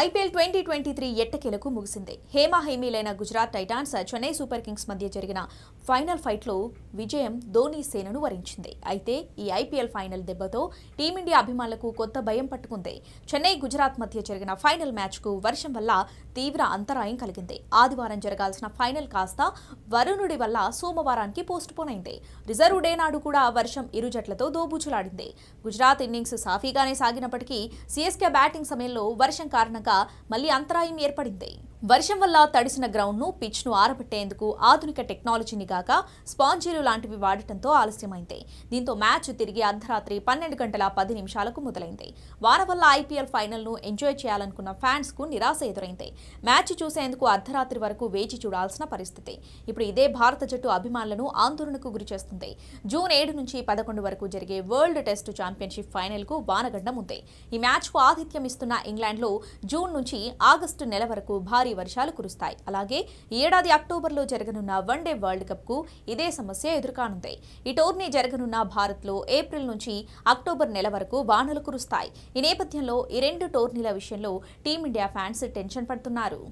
IPL twenty twenty three ఎట్టకేలకు ముగిసింది హేమా హేమీలైన Gujarat Titans Chennai Super Kings మధ్య జరిగిన ఫైనల్ ఫైట్లో విజయం ధోనీ సేనను వరించింది అయితే ఈ ఐపీఎల్ ఫైనల్ దెబ్బతో టీమిండియా అభిమానులకు కొత్త భయం పట్టుకుంది చెన్నై గుజరాత్ మధ్య జరిగిన ఫైనల్ మ్యాచ్కు వర్షం వల్ల తీవ్ర అంతరాయం కలిగింది ఆదివారం జరగాల్సిన ఫైనల్ కాస్త వరుణుడి వల్ల సోమవారానికి పోస్ట్ పోన్ అయింది రిజర్వ్ డే నాడు కూడా వర్షం ఇరు జట్లతో దోబూచులాడింది గుజరాత్ ఇన్నింగ్స్ సాఫీగానే సాగినప్పటికీ సీఎస్కే బ్యాటింగ్ సమయంలో వర్షం కారణంగా కారణంగా మళ్లీ అంతరాయం ఏర్పడింది వర్షం వల్ల తడిసిన గ్రౌండ్ను పిచ్ను ఆరబెట్టేందుకు ఆధునిక టెక్నాలజీని గాక స్పాంజీలు లాంటివి వాడటంతో ఆలస్యమైంది దీంతో మ్యాచ్ తిరిగి అర్ధరాత్రి పన్నెండు గంటల పది నిమిషాలకు మొదలైంది వాన వల్ల ఐపీఎల్ ఫైనల్ను ఎంజాయ్ చేయాలనుకున్న ఫ్యాన్స్కు నిరాశ ఎదురైంది మ్యాచ్ చూసేందుకు అర్ధరాత్రి వరకు వేచి చూడాల్సిన పరిస్థితి ఇప్పుడు ఇదే భారత జట్టు అభిమానులను ఆందోళనకు గురిచేస్తుంది జూన్ ఏడు నుంచి పదకొండు వరకు జరిగే వరల్డ్ టెస్టు ఛాంపియన్షిప్ ఫైనల్కు వానగండం ఉంది ఈ మ్యాచ్కు ఆతిథ్యం ఇస్తున్న ఇంగ్లాండ్లో జూన్ నుంచి ఆగస్టు నెల వరకు భారీ భారీ వర్షాలు కురుస్తాయి అలాగే ఈ ఏడాది అక్టోబర్లో జరగనున్న వన్డే వరల్డ్ కప్కు ఇదే సమస్య ఎదురుకానుంది ఈ టోర్నీ జరగనున్న భారత్లో ఏప్రిల్ నుంచి అక్టోబర్ నెల వరకు వానలు కురుస్తాయి ఈ నేపథ్యంలో ఈ రెండు టోర్నీల విషయంలో టీమిండియా ఫ్యాన్స్ టెన్షన్ పడుతున్నారు